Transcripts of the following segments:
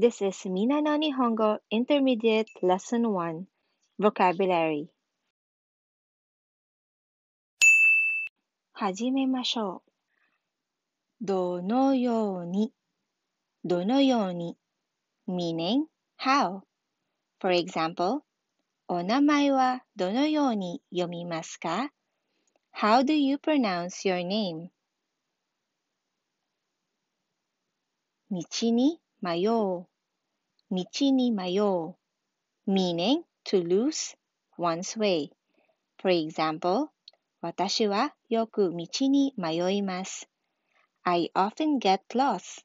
This is Mina no Nihongo Intermediate Lesson 1 Vocabulary 始めましょう。どのように、どのように meaning how For example, お名前はどのように読みますか ?How do you pronounce your name? 道に迷う。道に迷う。meaning to lose one's way. For example, 私はよく道に迷います。I often get lost.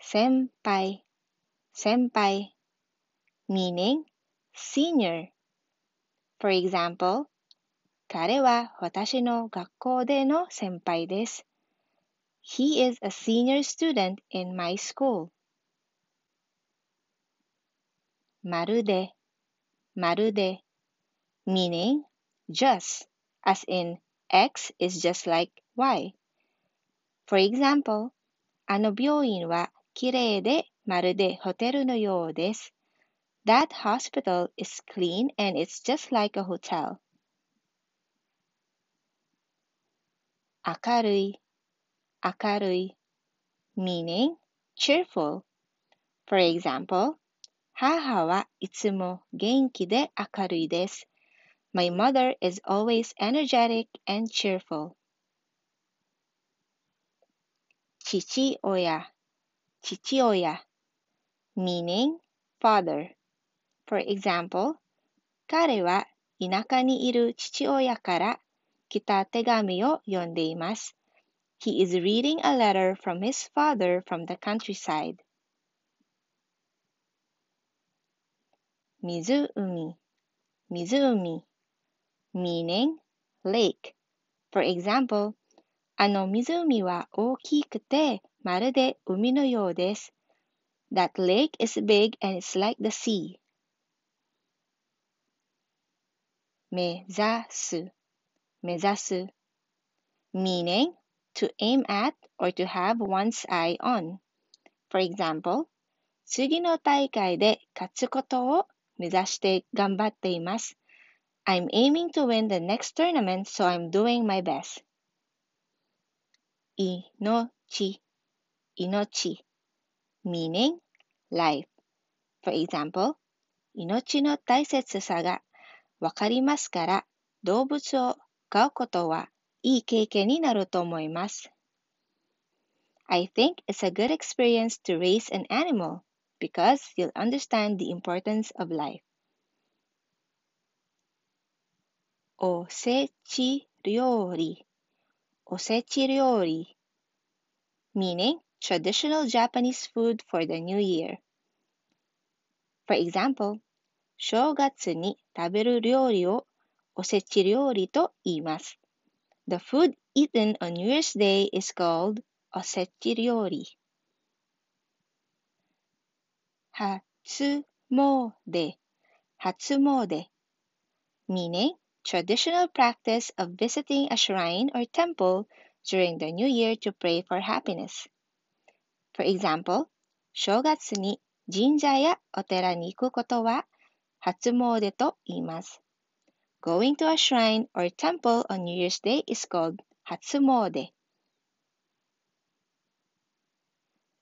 先輩、先輩 meaning senior. For example, 彼は私の学校での先輩です。He is a senior student in my school. Marude, marude, meaning just, as in X is just like Y. For example, あの病院はきれいでまるでホテルのようです。That hospital is clean and it's just like a hotel. 明るい明るい meaning cheerful. For example, 母はいつも元気で明るいです。My mother is always energetic and cheerful. 父親 meaning father. For example, 彼は田舎にいる父親から来た手紙を読んでいます。He is reading a letter from his father from the countryside. Mizuumi, Mizuumi, meaning lake. For example, あの湖は大きくてまるで海のようです。That lake is big and it's like the sea. meaning to aim at or to have one's eye on. For example, 次の大会で勝つことを目指して頑張っています。I'm aiming to win the next tournament, so I'm doing my best. 命、命、meaning life. For example, 命の大切さがわかりますから動物を飼うことはいい経験になると思います。I think it's a good experience to raise an animal because you'll understand the importance of life. おせち料理おせち料理 meaning traditional Japanese food for the new year. For example, 正月に食べる料理をおせち料理と言います。The food eaten on New Year's Day is called おせち料理。初詣、初詣 meaning traditional practice of visiting a shrine or temple during the new year to pray for happiness. For example, 正月に神社やお寺に行くことは初詣と言います。Going to a shrine or temple on New Year's Day is called Hatsumode.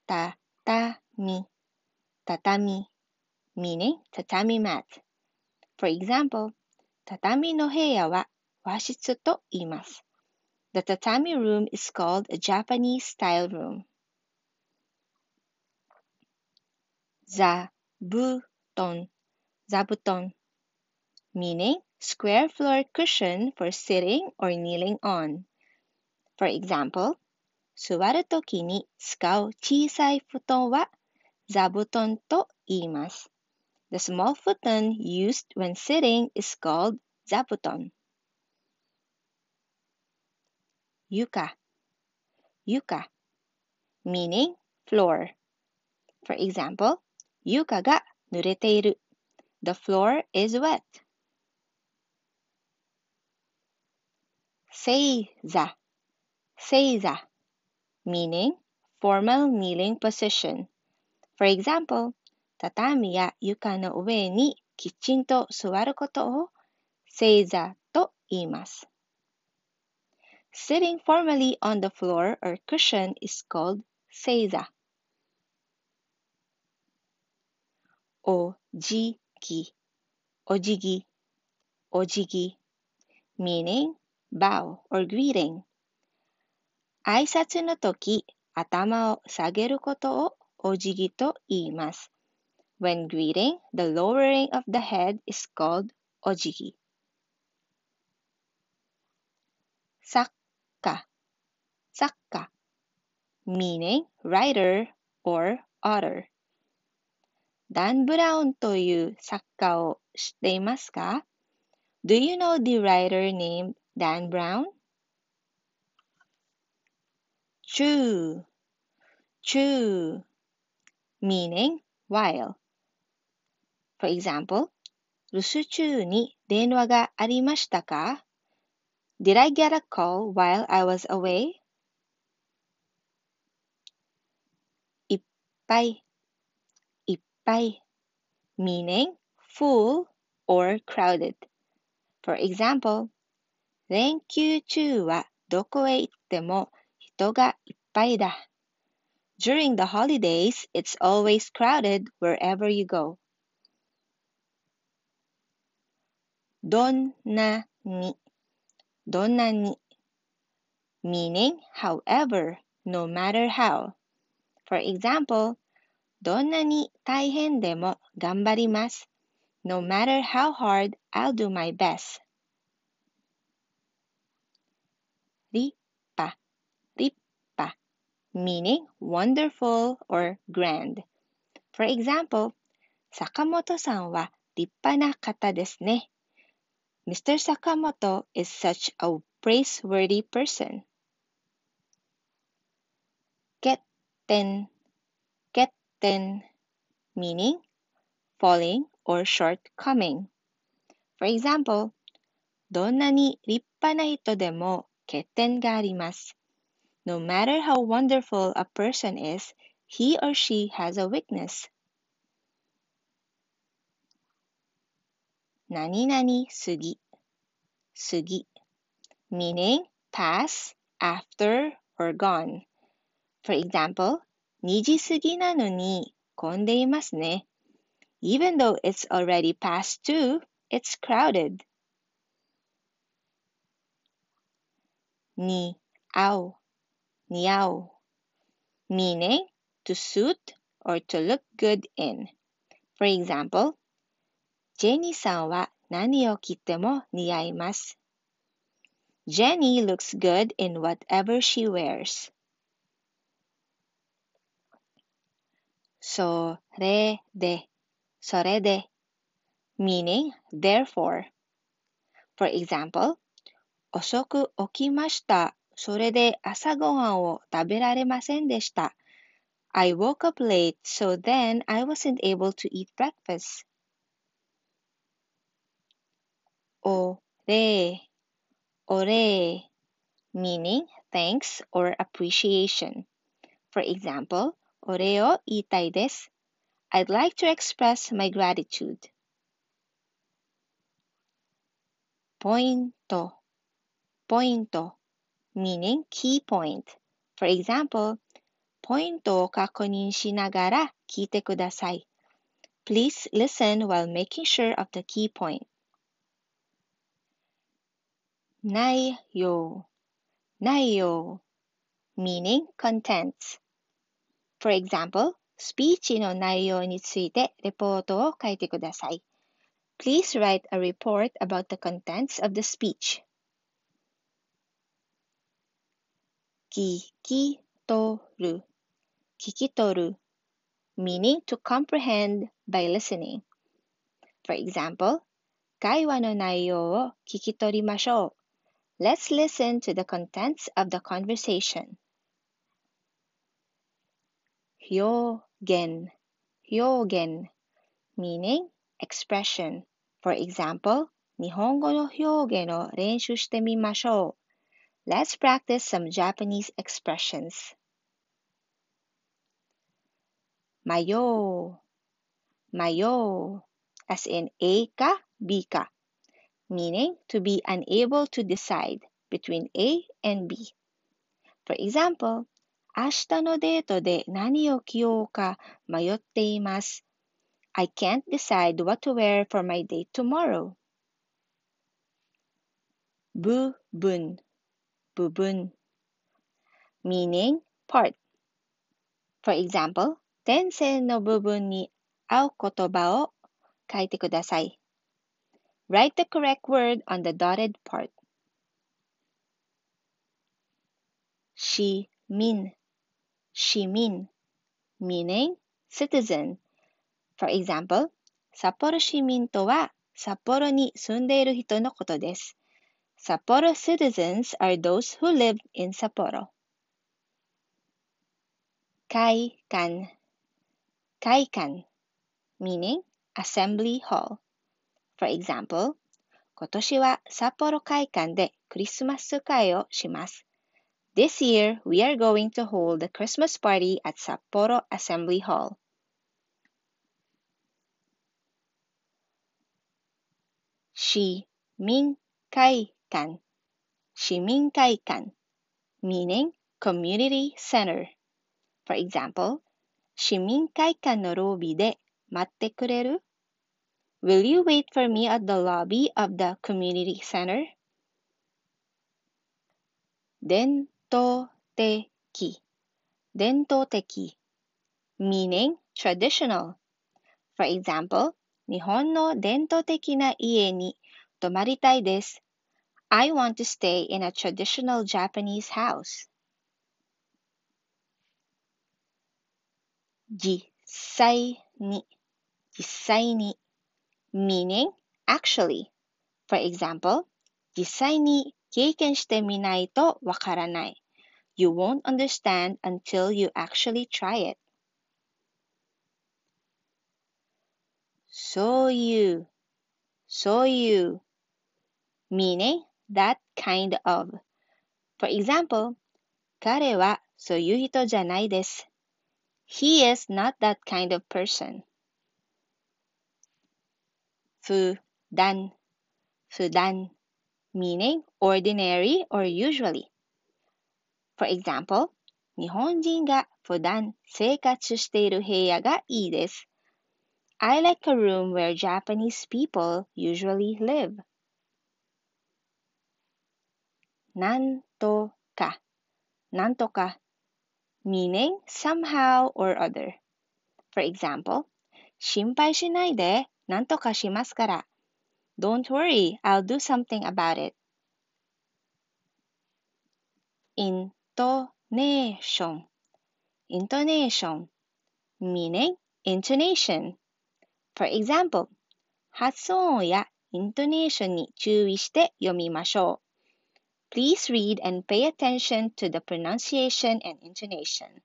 Tatami. Tatami, meaning tatami mat. For example, tatami no heya wa washitsu to iimasu. The tatami room is called a Japanese style room. Zabuton, zabuton, meaning square floor cushion for sitting or kneeling on. For example, 座るときに使う小さい布団は座布団と言います。The small futon used when sitting is called zabuton. Yuka. Yuka. Meaning floor. For example, yuka ga nureteru. The floor is wet. Seiza, seiza, meaning formal kneeling position. For example, 畳や床の上にきちんと座ることを seiza と言います。Sitting formally on the floor or cushion is called seiza. おじぎ、おじぎ、おじぎ。meaning bow or greeting. 挨拶の時、頭を下げることをお辞儀と言います。When greeting, the lowering of the head is called お辞儀。作家、作家 meaning writer or author。ダン・ブラウンという作家を知っていますか Do you know the writer named Dan Brown. Chu, chu, meaning while. For example, 留守中に電話がありましたか Did I get a call while I was away? いっぱい、いっぱい meaning full or crowded. For example, 連休中はどこへ行っても人がいっぱいだ。During the holidays, it's always crowded wherever you go. どんなに、どんなに。meaning however, no matter how. For example, どんなに大変でも頑張ります。No matter how hard, I'll do my best. meaning wonderful or grand. For example, Sakamoto-san wa lippa na kata desu ne. Mr. Sakamoto is such a praiseworthy person. Ketten, ketten, meaning falling or shortcoming. For example, どんなに立派な人でも欠点があります。no matter how wonderful a person is, he or she has a weakness. Nani nani sugi, sugi, meaning pass, after, or gone. For example, Niji sugi ne. Even though it's already past 2, it's crowded. Ni に、青 Niao, meaning to suit or to look good in. For example, Jenny san wa kitemo o kite Jenny looks good in whatever she wears. So re de, sore de, meaning therefore. For example, okimashita. それで朝ごはんを食べられませんでした。I woke up late, so then I wasn't able to eat breakfast. おれ、おれ meaning thanks or appreciation. For example, お礼を言いたいです。I'd like to express my gratitude. ポイント、ポイント。meaning key point. For example, pointo Please listen while making sure of the key point. 内容内容 meaning contents. For example, speech no reporto Please write a report about the contents of the speech. 聞き取る、聞き取る。meaning to comprehend by listening. For example, 会話の内容を聞き取りましょう。Let's listen to the contents of the conversation. 表現、表現。meaning expression. For example, 日本語の表現を練習してみましょう。Let's practice some Japanese expressions. Mayo, mayo, as in aika bika, meaning to be unable to decide between A and B. For example, I can can't decide what to wear for my date tomorrow. bun. 部分 meaning part for example 前世の部分に合う言葉を書いてください Write the correct word on the dotted part 市民市民 meaning citizen for example 札幌市民とは札幌に住んでいる人のことです Sapporo citizens are those who live in Sapporo. Kaikan. Kaikan, meaning assembly hall. For example, this year, we are going to hold the Christmas party at Sapporo Assembly Hall. Shi Min Kai Kan, s h m meaning Community Center. For example, 市民会館のロビーで待ってくれる ?Will you wait for me at the lobby of the community center? 伝統的伝統的 meaning traditional for example 日本の伝統的な家に泊まりたいです I want to stay in a traditional Japanese house. ni meaning actually. For example, to You will won't understand until you actually try it. meaning that kind of. For example, 彼はそういう人じゃないです。He is not that kind of person. 普段普段 meaning ordinary or usually. For example, 日本人が普段生活している部屋がいいです。I like a room where Japanese people usually live. なんとか、なんとか meaning somehow or other. For example, 心配しないでなんとかしますから。Don't worry, I'll do something about it. intonation, intonation meaning intonation. For example, 発音やイントネーションに注意して読みましょう。Please read and pay attention to the pronunciation and intonation.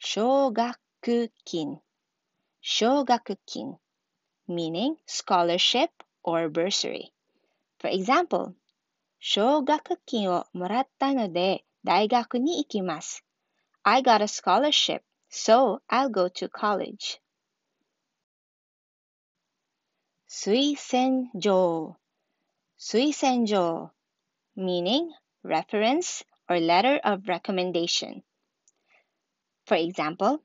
Shogakukin. Shogakukin, meaning scholarship or bursary. For example, node daigaku ni I got a scholarship, so I'll go to college. 推薦状 suisenjo, meaning reference or letter of recommendation. For example,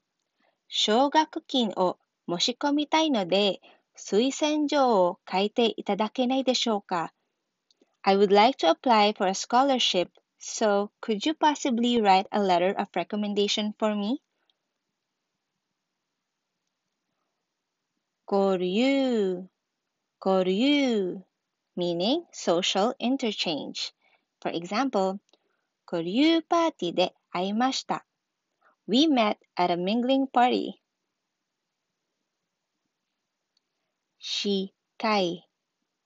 奨学金を申し込みたいので、推薦状を書いていただけないでしょうか I would like to apply for a scholarship, so could you possibly write a letter of recommendation for me? ゴリュー、ゴリュー。meaning social interchange. For example, We met at a mingling party. Shikai,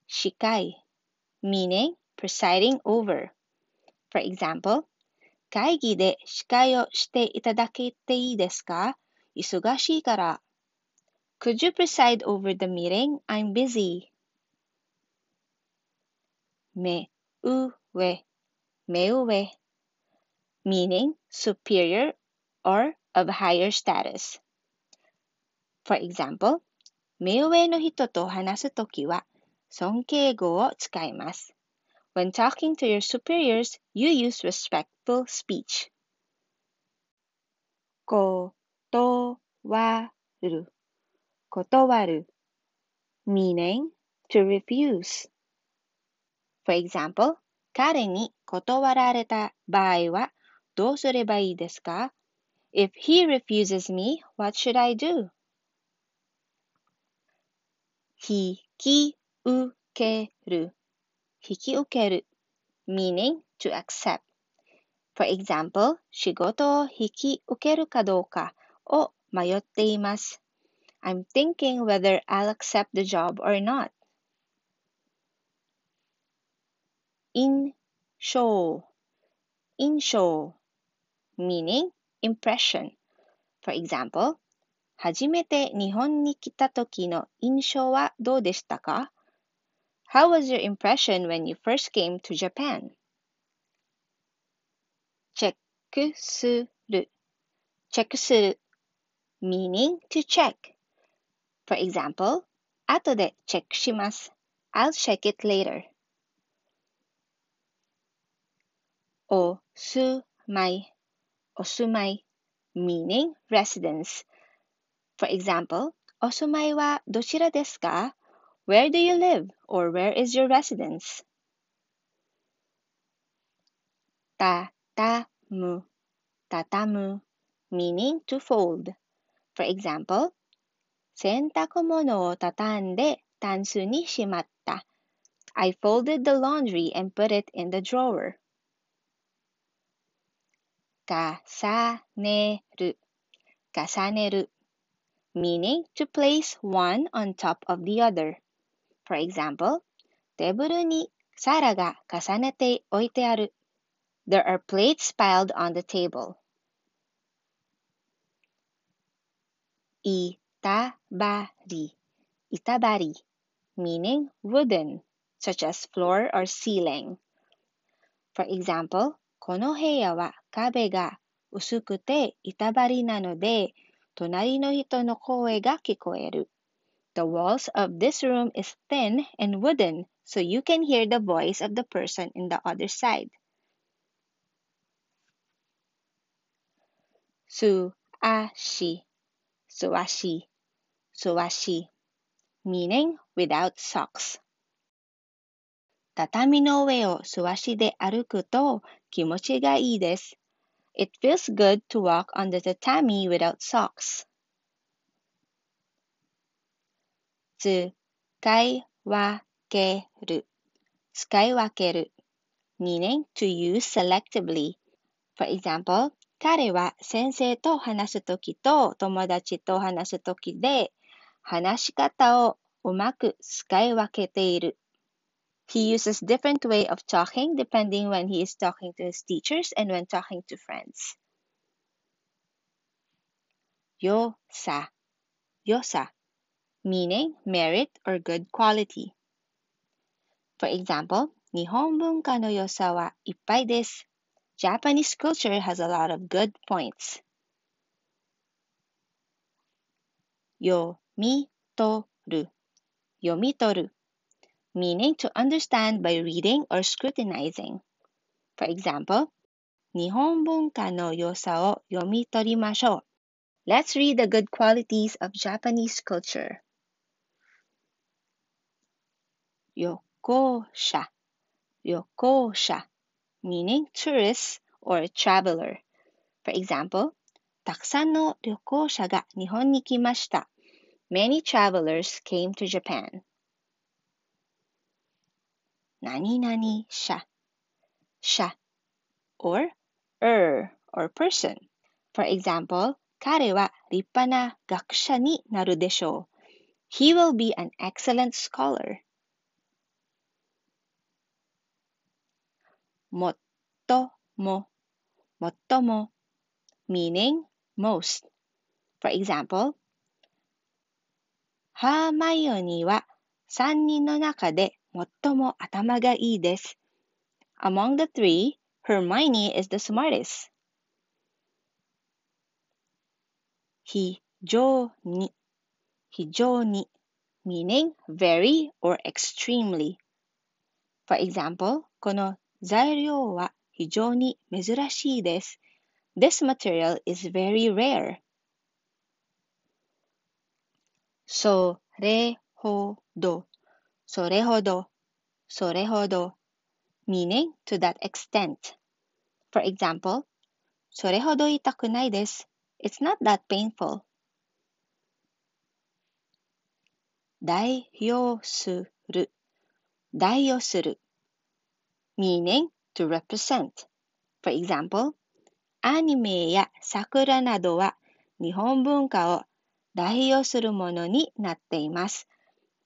shikai, meaning presiding over. For example, kara. Could you preside over the meeting? I'm busy. me, uwe, m meaning superior or of higher status. For example, 目上の人と話すときは尊敬語を使います。When talking to your superiors, you use respectful speech. 断る断る meaning to refuse. For example, 彼に断られた場合はどうすればいいですか ?If he refuses me, what should I do? 引き受ける引き受ける meaning to accept. For example, 仕事を引き受けるかどうかを迷っています。I'm thinking whether I'll accept the job or not. insho, insho, meaning impression. For example, 初めて日本に来た時の印象はどうでしたか How was your impression when you first came to Japan? チェックする check meaning to check. For example, 後でチェックします。I'll check it later. osumai, osumai meaning residence. For example, osumai wa dochira desu ka? Where do you live or where is your residence? Tatamu, tatamu meaning to fold. For example, I folded the laundry and put it in the drawer. かさねる、かさねる meaning to place one on top of the other. For example, There are plates piled on the table. itabari, meaning wooden, such as floor or ceiling. For example, この部屋は壁が薄くて板張りなので、隣の人の声が聞こえる。The walls of this room is thin and wooden, so you can hear the voice of the person in the other side. すあし、すわし、すわし。meaning without socks。畳の上を素足で歩くと気持ちがいいです。It feels good to walk on the tatami without socks. 使い分ける使い分ける meaning to use selectively. For example, 彼は先生と話すときと友達と話すときで話し方をうまく使い分けている。He uses different way of talking depending when he is talking to his teachers and when talking to friends. Yosa. Yosa, meaning merit or good quality. For example, Nihonbun bunka no yosa wa ippai desu. Japanese culture has a lot of good points. Yomitoru. Yomitoru meaning to understand by reading or scrutinizing. For example, 日本文化の良さを読み取りましょう。Let's read the good qualities of Japanese culture. 旅行者旅行者 meaning tourist or traveler. For example, たくさんの旅行者が日本に来ました。Many travelers came to Japan nani nani sha, sha, or er or person. For example, He will be an excellent scholar. meaning most. For example, ハーマイオニーは3人の中で最も頭がいいです。Among the three, Hermione is the smartest. meaning very or extremely. For example, この材料は非常に珍しいです。This material is very rare. それほどそれほど、それほど meaning to that extent. For example, それほど痛くないです。It's not that painful. 代用する、代用する meaning to represent. For example, アニメや桜などは日本文化を代用するものになっています。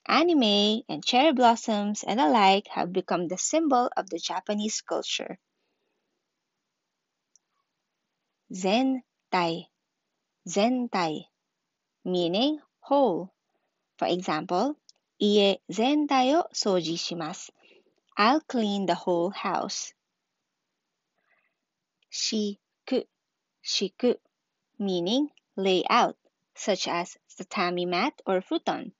Anime and cherry blossoms and the like have become the symbol of the Japanese culture. Zen zen tai. meaning whole. For example, ie zentai o soji shimasu. I'll clean the whole house. Shiku, shiku, meaning layout, such as tatami mat or futon.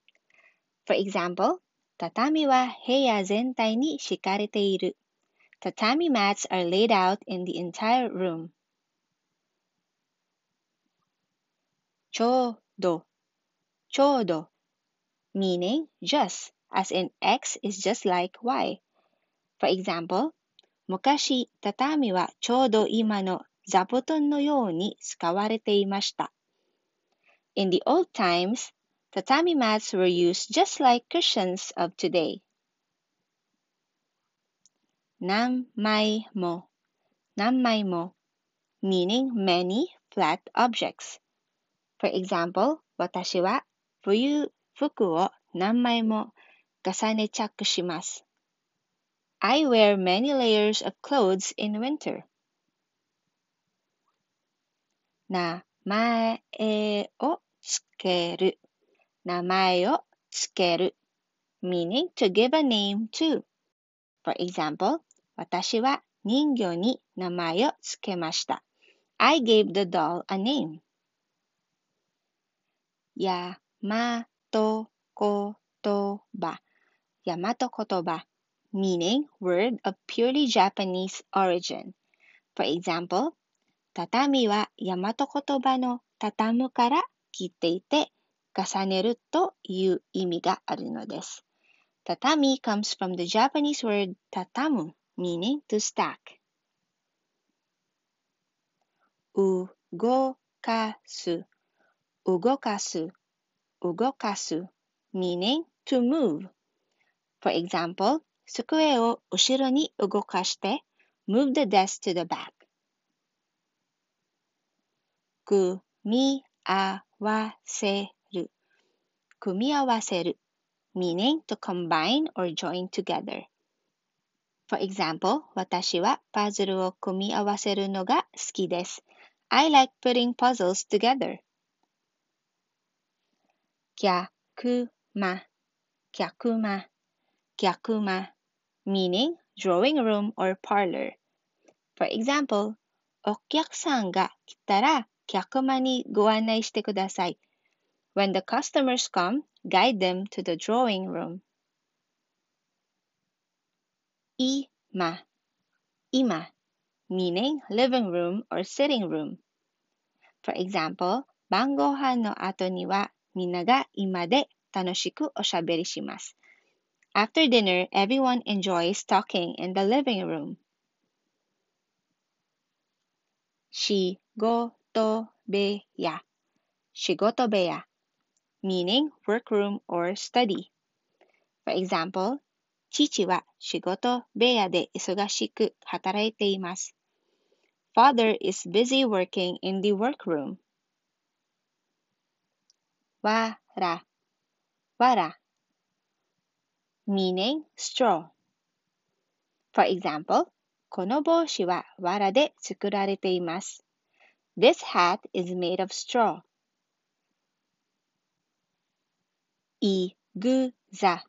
For example, tatami wa heya zentai ni shikarete iru. Tatami mats are laid out in the entire room. Chodo, chodo, meaning just, as in X is just like Y. For example, tatami wa chōdo ima no no skawarete imashita. In the old times, Tatami mats were used just like cushions of today. Nammai mo, nammai mo, meaning many flat objects. For example, watashi wa fuyu fuku wo nammai mo chaku shimasu. I wear many layers of clothes in winter. Namae o tsukeru. 名前をつける meaning to give a name to. For example, 私は人魚に名前をつけました。I gave the doll a name. やまとことば。やまとことば。meaning word of purely Japanese origin. For example, 畳は大和言葉の畳むから切っていて、重ねるという意味があるのです。t comes from the Japanese word t a t m meaning to stack. 動かす、動かす、動かす、meaning to move. For example, 机を後ろに動かして、move the desk to the back. 組み合わせ組み合わせる meaning to combine or join together. For example, 私はパズルを組み合わせるのが好きです。I like putting puzzles together. 逆間、逆間、逆間 meaning drawing room or parlor. For example, お客さんが来たら客間にご案内してください。When the customers come, guide them to the drawing room. Ima. Ima, meaning living room or sitting room. For example, After dinner, everyone enjoys talking in the living room. 仕事部屋仕事部屋 meaning workroom or study. For example, Father is busy working in the workroom. Wara. meaning straw. For example, This hat is made of straw. いぐさ、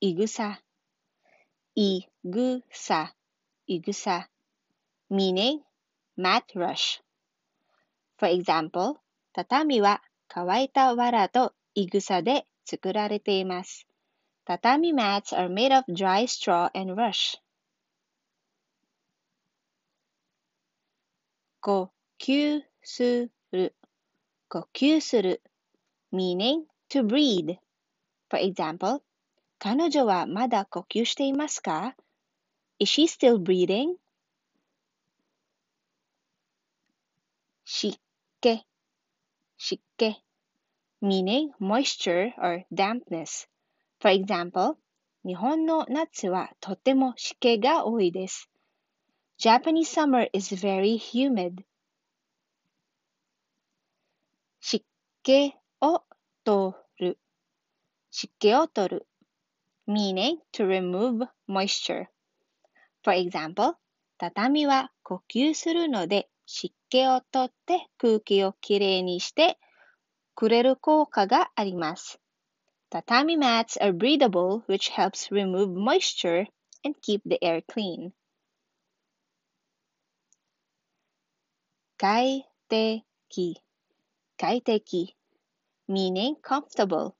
いぐさ、いぐさ、いぐさ。meaning mat rush. For example, 畳は乾いた藁といぐさで作られています。tatami mats are made of dry straw and rush. 呼吸する呼吸する meaning to breed. For example, Kanojo wa mada kokkyu shite ka? Is she still breathing? Shikke. Shikke. Meaning moisture or dampness. For example, Nihon no natsu wa totemo shike ga oi desu. Japanese summer is very humid. Shikke o 取る湿気を取る meaning to remove moisture. For example, 畳は呼吸するので湿気を取って空気をきれいにしてくれる効果があります。t a t m mats are breathable, which helps remove moisture and keep the air clean. 快適快適 meaning comfortable.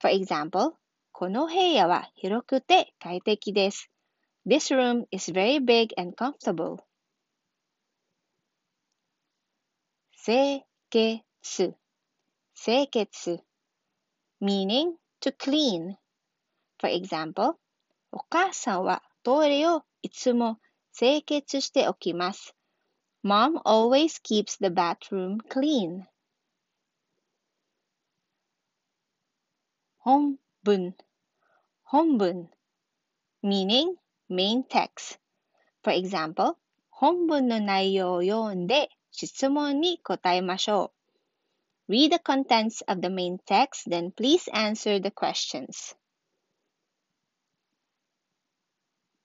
For example, この部屋は広くて快適です。This room is very big and comfortable. 清潔清潔 meaning to clean. For example, お母さんはトイレをいつも清潔しておきます。Mom always keeps the bathroom clean. honbun. Honbun, meaning main text. For example, 本文の内容を読んで質問に答えましょう。Read the contents of the main text, then please answer the questions.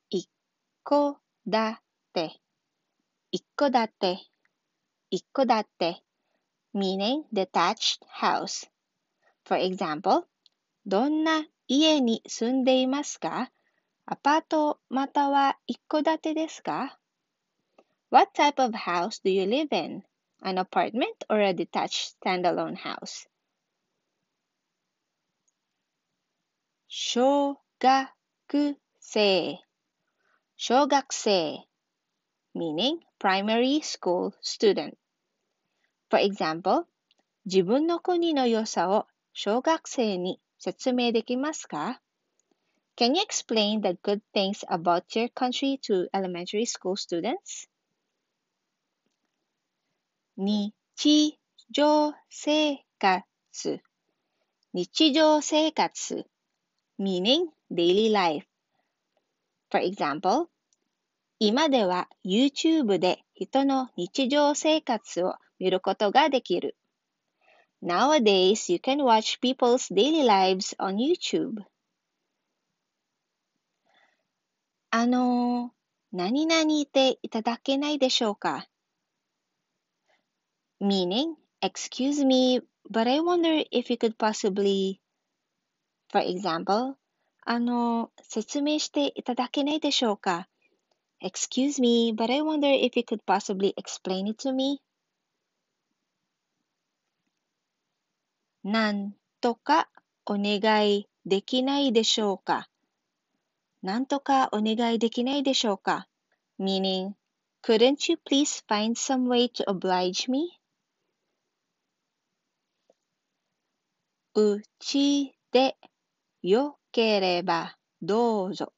一戸建て一戸建て一戸建て meaning detached house. For example, どんな家に住んでいますかアパートまたは一戸建てですか ?What type of house do you live in? An apartment or a detached standalone house? 小学生小学生 meaning primary school student. For example, 自分の国の良さを小学生に説明できますか Can you explain the good things about your country to elementary school students? 日常生活日常生活 meaning daily life For example 今では YouTube で人の日常生活を見ることができる Nowadays, you can watch people's daily lives on YouTube. あの、何々ていただけないでしょうか Meaning, excuse me, but I wonder if you could possibly... For example, あの、説明していただけないでしょうか Excuse me, but I wonder if you could possibly explain it to me. なんとかお願いできないでしょうかなとかお願いできないでしょうか meaning, couldn't you please find some way to oblige me? うちでよければどうぞ。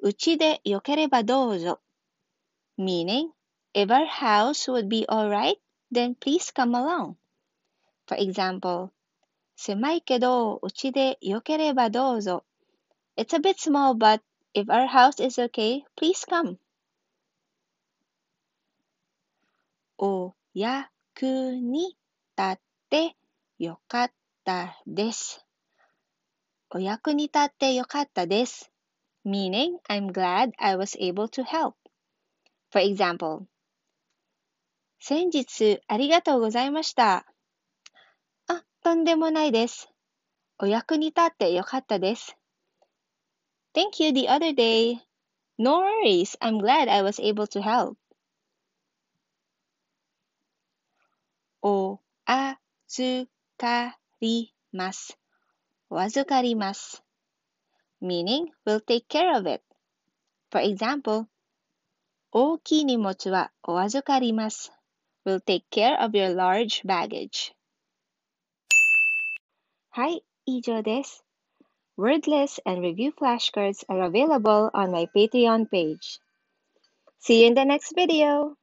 うちでよければどうぞ。meaning, if our house would be alright, then please come along. For example, 狭いけど、うちでよければどうぞ。It's a bit small, but if our house is okay, please come. お役に立ってよかったです。お役に立ってよかったです。Meaning, I'm glad I was able to help. For example, 先日ありがとうございました。とんでもないです。お役に立ってよかったです。Thank you the other day. No worries. I'm glad I was able to help. おあずかります。お預かります。meaning will take care of it. For example, 大きい荷物はお預かります。will take care of your large baggage. Hi, Ijo des. Word lists and review flashcards are available on my Patreon page. See you in the next video!